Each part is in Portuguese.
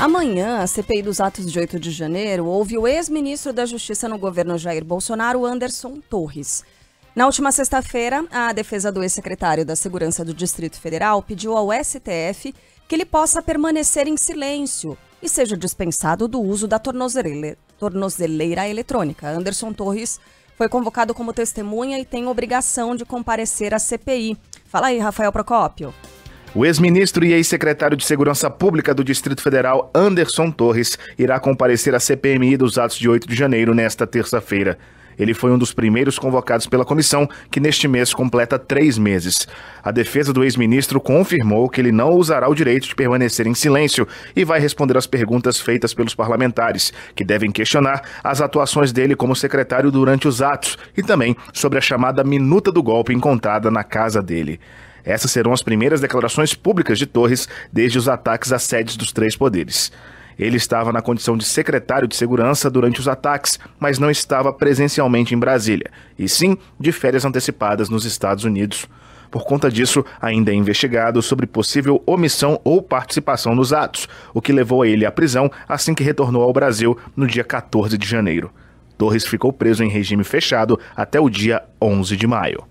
Amanhã, a CPI dos atos de 8 de janeiro ouve o ex-ministro da Justiça no governo Jair Bolsonaro, Anderson Torres. Na última sexta-feira, a defesa do ex-secretário da Segurança do Distrito Federal pediu ao STF que ele possa permanecer em silêncio e seja dispensado do uso da tornozeleira, eletrônica. Anderson Torres foi convocado como testemunha e tem obrigação de comparecer à CPI. Fala aí, Rafael Procópio. O ex-ministro e ex-secretário de Segurança Pública do Distrito Federal, Anderson Torres, irá comparecer à CPMI dos atos de 8 de janeiro nesta terça-feira. Ele foi um dos primeiros convocados pela comissão, que neste mês completa três meses. A defesa do ex-ministro confirmou que ele não usará o direito de permanecer em silêncio e vai responder às perguntas feitas pelos parlamentares, que devem questionar as atuações dele como secretário durante os atos e também sobre a chamada minuta do golpe encontrada na casa dele. Essas serão as primeiras declarações públicas de Torres desde os ataques às sedes dos três poderes. Ele estava na condição de secretário de segurança durante os ataques, mas não estava presencialmente em Brasília, e sim de férias antecipadas nos Estados Unidos. Por conta disso, ainda é investigado sobre possível omissão ou participação nos atos, o que levou a ele à prisão assim que retornou ao Brasil no dia 14 de janeiro. Torres ficou preso em regime fechado até o dia 11 de maio.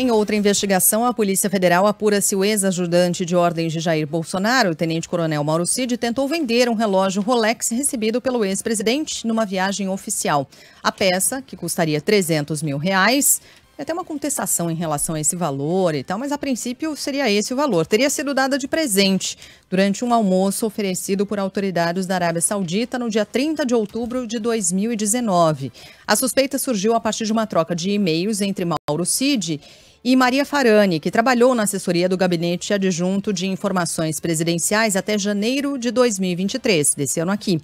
Em outra investigação, a Polícia Federal apura se o ex-ajudante de ordens de Jair Bolsonaro, o tenente-coronel Mauro Cid, tentou vender um relógio Rolex recebido pelo ex-presidente numa viagem oficial. A peça, que custaria 300 mil reais, tem é até uma contestação em relação a esse valor e tal, mas a princípio seria esse o valor. Teria sido dada de presente durante um almoço oferecido por autoridades da Arábia Saudita no dia 30 de outubro de 2019. A suspeita surgiu a partir de uma troca de e-mails entre Mauro Cid e Maria Farani, que trabalhou na assessoria do Gabinete Adjunto de Informações Presidenciais até janeiro de 2023, desse ano aqui.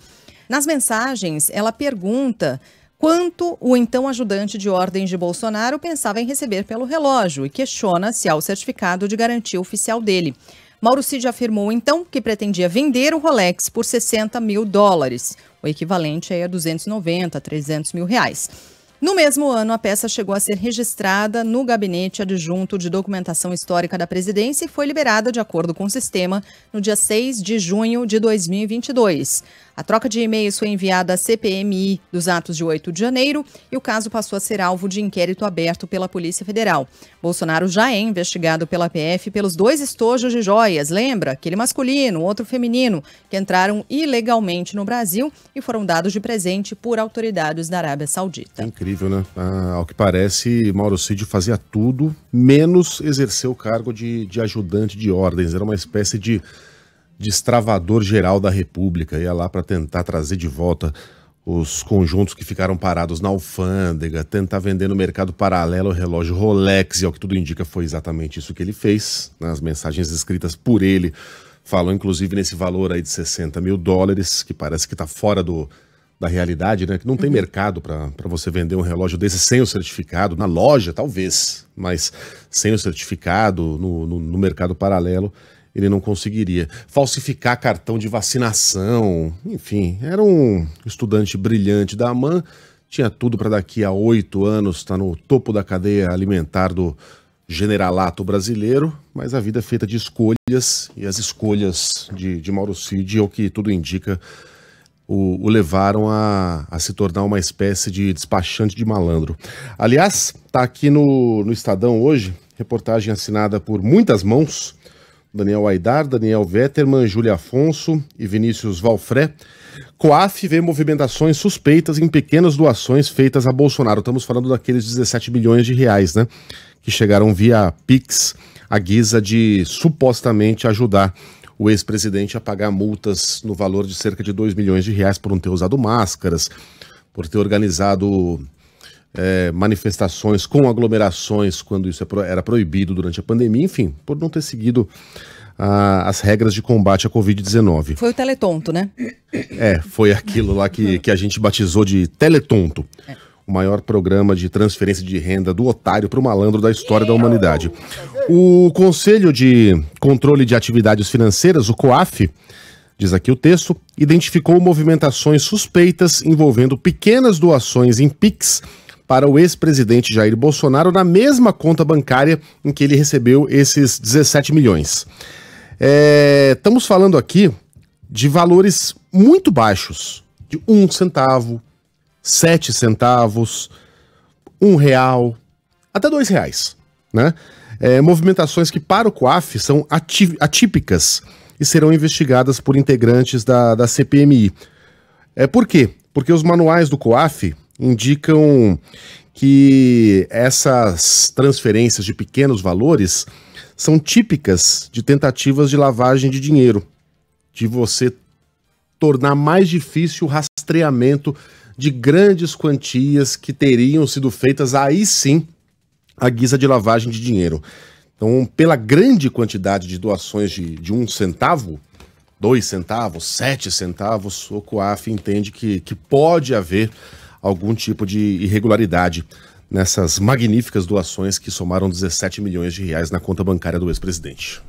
Nas mensagens, ela pergunta quanto o então ajudante de ordens de Bolsonaro pensava em receber pelo relógio e questiona se há o certificado de garantia oficial dele. Mauro Cid afirmou então que pretendia vender o Rolex por 60 mil dólares, o equivalente a 290, 300 mil reais. No mesmo ano, a peça chegou a ser registrada no Gabinete Adjunto de Documentação Histórica da Presidência e foi liberada de acordo com o sistema no dia 6 de junho de 2022. A troca de e-mails foi enviada à CPMI dos atos de 8 de janeiro e o caso passou a ser alvo de inquérito aberto pela Polícia Federal. Bolsonaro já é investigado pela PF pelos dois estojos de joias, lembra? Aquele masculino, outro feminino, que entraram ilegalmente no Brasil e foram dados de presente por autoridades da Arábia Saudita. É incrível, né? Ah, ao que parece, Mauro Cid fazia tudo, menos exercer o cargo de, de ajudante de ordens. Era uma espécie de destravador geral da República, ia lá para tentar trazer de volta os conjuntos que ficaram parados na alfândega, tentar vender no mercado paralelo o relógio Rolex, e ao que tudo indica foi exatamente isso que ele fez, nas né? mensagens escritas por ele, falou inclusive nesse valor aí de 60 mil dólares, que parece que está fora do, da realidade, né? Que não tem uhum. mercado para você vender um relógio desse sem o certificado, na loja talvez, mas sem o certificado, no, no, no mercado paralelo, ele não conseguiria. Falsificar cartão de vacinação, enfim, era um estudante brilhante da AMAN, tinha tudo para daqui a oito anos estar tá no topo da cadeia alimentar do generalato brasileiro, mas a vida é feita de escolhas, e as escolhas de, de Mauro Cid, é o que tudo indica, o, o, levaram a, a, se tornar uma espécie de despachante de malandro. Aliás, está aqui no, no Estadão hoje, reportagem assinada por muitas mãos, Daniel Aidar, Daniel Vetterman, Júlia Afonso e Vinícius Valfré. COAF vê movimentações suspeitas em pequenas doações feitas a Bolsonaro. Estamos falando daqueles 17 milhões de reais, né? Que chegaram via Pix a guisa de supostamente ajudar o ex-presidente a pagar multas no valor de cerca de 2 milhões de reais por não ter usado máscaras, por ter organizado é, manifestações com aglomerações quando isso é era proibido durante a pandemia, enfim, por não ter seguido a, as regras de combate à Covid-19. Foi o teletonto, né? É, foi aquilo lá que, que a gente batizou de teletonto. É. O maior programa de transferência de renda do otário para o malandro da história da humanidade. O Conselho de Controle de Atividades Financeiras, o COAF, diz aqui o texto, identificou movimentações suspeitas envolvendo pequenas doações em PIX para o ex-presidente Jair Bolsonaro na mesma conta bancária em que ele recebeu esses 17 milhões. É, estamos falando aqui de valores muito baixos, de um centavo, sete centavos, um real, até dois reais, né? É, movimentações que para o COAF são atípicas e serão investigadas por integrantes da, da CPMI. É, por quê? Porque os manuais do COAF indicam que essas transferências de pequenos valores são típicas de tentativas de lavagem de dinheiro, de você tornar mais difícil o rastreamento de grandes quantias que teriam sido feitas aí sim à guisa de lavagem de dinheiro. Então, pela grande quantidade de doações de, de um centavo, dois centavos, sete centavos, o COAF entende que, que pode haver algum tipo de irregularidade nessas magníficas doações que somaram 17 milhões de reais na conta bancária do ex-presidente.